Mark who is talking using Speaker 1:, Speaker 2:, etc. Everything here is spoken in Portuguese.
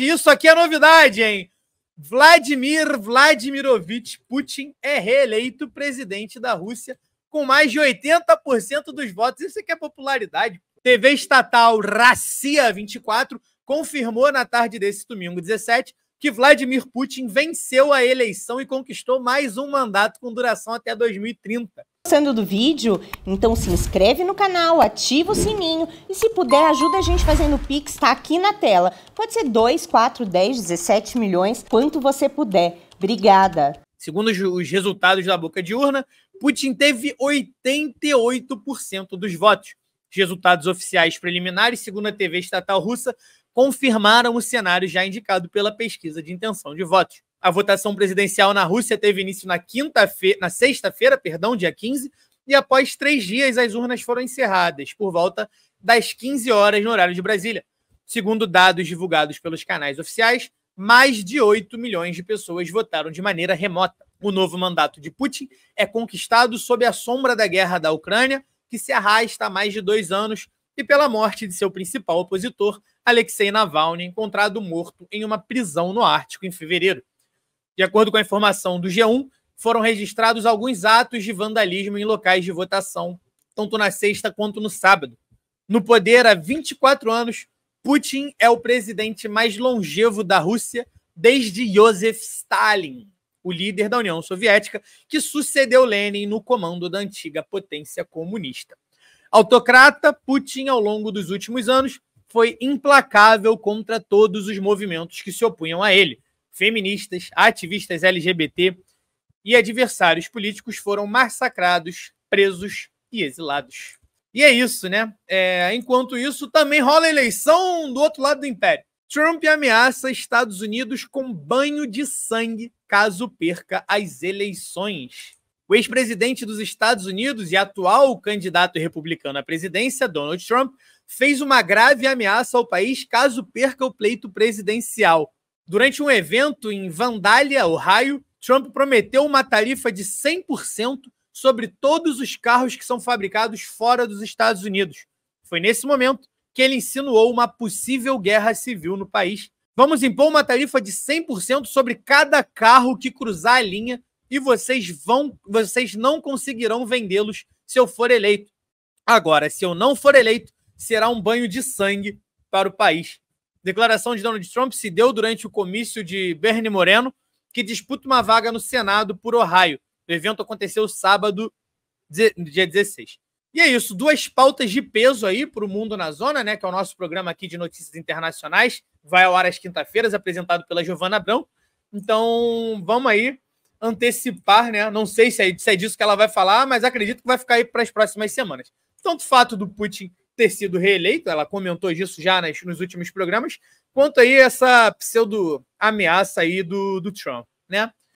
Speaker 1: Isso aqui é novidade, hein? Vladimir Vladimirovich Putin é reeleito presidente da Rússia com mais de 80% dos votos. Isso aqui é popularidade. TV estatal Racia 24 confirmou na tarde desse domingo 17 que Vladimir Putin venceu a eleição e conquistou mais um mandato com duração até 2030 gostando do vídeo, então se inscreve no canal, ativa o sininho e se puder ajuda a gente fazendo Pix, tá aqui na tela. Pode ser 2, 4, 10, 17 milhões, quanto você puder. Obrigada. Segundo os resultados da boca de urna, Putin teve 88% dos votos. Os resultados oficiais preliminares, segundo a TV estatal russa, confirmaram o cenário já indicado pela pesquisa de intenção de votos. A votação presidencial na Rússia teve início na quinta-feira, na sexta-feira, perdão, dia 15, e após três dias as urnas foram encerradas por volta das 15 horas no horário de Brasília. Segundo dados divulgados pelos canais oficiais, mais de 8 milhões de pessoas votaram de maneira remota. O novo mandato de Putin é conquistado sob a sombra da guerra da Ucrânia, que se arrasta há mais de dois anos, e pela morte de seu principal opositor, Alexei Navalny, encontrado morto em uma prisão no Ártico em fevereiro. De acordo com a informação do G1, foram registrados alguns atos de vandalismo em locais de votação, tanto na sexta quanto no sábado. No poder há 24 anos, Putin é o presidente mais longevo da Rússia desde Joseph Stalin, o líder da União Soviética, que sucedeu Lenin no comando da antiga potência comunista. Autocrata, Putin, ao longo dos últimos anos, foi implacável contra todos os movimentos que se opunham a ele, feministas, ativistas LGBT e adversários políticos foram massacrados, presos e exilados. E é isso, né? É, enquanto isso, também rola a eleição do outro lado do império. Trump ameaça Estados Unidos com banho de sangue caso perca as eleições. O ex-presidente dos Estados Unidos e atual candidato republicano à presidência, Donald Trump, fez uma grave ameaça ao país caso perca o pleito presidencial. Durante um evento em Vandalia, Ohio, Trump prometeu uma tarifa de 100% sobre todos os carros que são fabricados fora dos Estados Unidos. Foi nesse momento que ele insinuou uma possível guerra civil no país. Vamos impor uma tarifa de 100% sobre cada carro que cruzar a linha e vocês vão, vocês não conseguirão vendê-los se eu for eleito. Agora, se eu não for eleito, será um banho de sangue para o país. Declaração de Donald Trump se deu durante o comício de Bernie Moreno, que disputa uma vaga no Senado por Ohio. O evento aconteceu sábado, dia 16. E é isso, duas pautas de peso aí para o Mundo na Zona, né? Que é o nosso programa aqui de notícias internacionais. Vai ao ar às quinta-feiras, apresentado pela Giovana Abrão. Então, vamos aí antecipar, né? Não sei é, se é, disso que ela vai falar, mas acredito que vai ficar aí para as próximas semanas. Tanto o fato do Putin ter sido reeleito, ela comentou disso já nas, nos últimos programas, quanto aí essa pseudo ameaça aí do, do Trump, né?